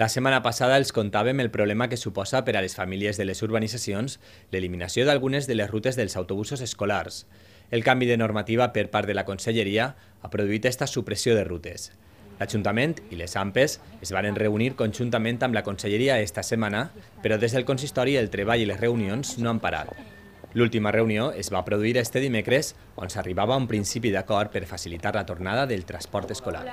La setmana passada els contàvem el problema que suposa per a les famílies de les urbanitzacions l'eliminació d'algunes de les rutes dels autobusos escolars. El canvi de normativa per part de la Conselleria ha produït aquesta supressió de rutes. L'Ajuntament i les AMPES es van reunir conjuntament amb la Conselleria esta setmana, però des del consistori el treball i les reunions no han parat. L'última reunió es va produir este dimecres, on s'arribava a un principi d'acord per facilitar la tornada del transport escolar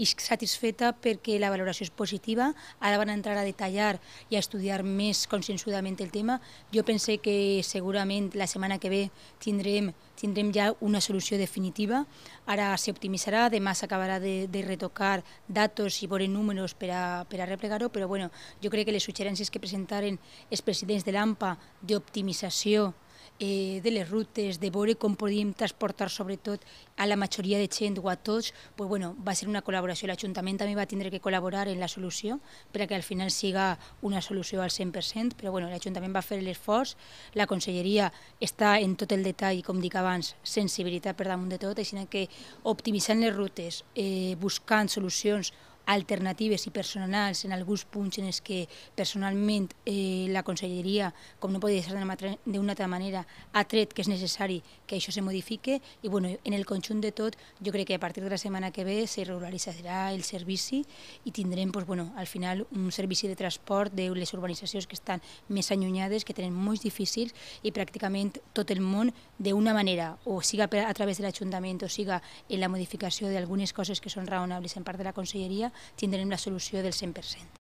i satisfeta perquè la valoració és positiva. Ara van entrar a detallar i a estudiar més consensuadament el tema. Jo pense que segurament la setmana que ve tindrem, tindrem ja una solució definitiva. Ara s'optimitzarà, demà s'acabarà de, de retocar datos i veure números per a, per a replegar-ho, però bueno, jo crec que les suggerències que presentaren els presidents de l'AMPA d'optimització eh, de les rutes, de veure com podíem transportar sobretot a la majoria de gent o a tots, pues, bueno, va ser una col·laboració. L'Ajuntament també va tindre que col·laborar en la solució perquè al final siga una solució al 100%, però bueno, l'Ajuntament va fer l'esforç, la conselleria està en tot el detall, com dic abans, sensibilitat per damunt de tot, així que optimitzant les rutes, eh, buscant solucions alternatives i personals en alguns punts en els que personalment eh, la conselleria, com no pot ser d'una altra manera, ha tret que és necessari que això se modifique i bueno, en el conjunt de tot jo crec que a partir de la setmana que ve se regularitzarà el servici i tindrem pues, bueno, al final un servici de transport de les urbanitzacions que estan més allunyades, que tenen molt difícils i pràcticament tot el món d'una manera, o siga a través de l'Ajuntament o siga en la modificació d'algunes coses que són raonables en part de la conselleria, tindrem la solució del 100%.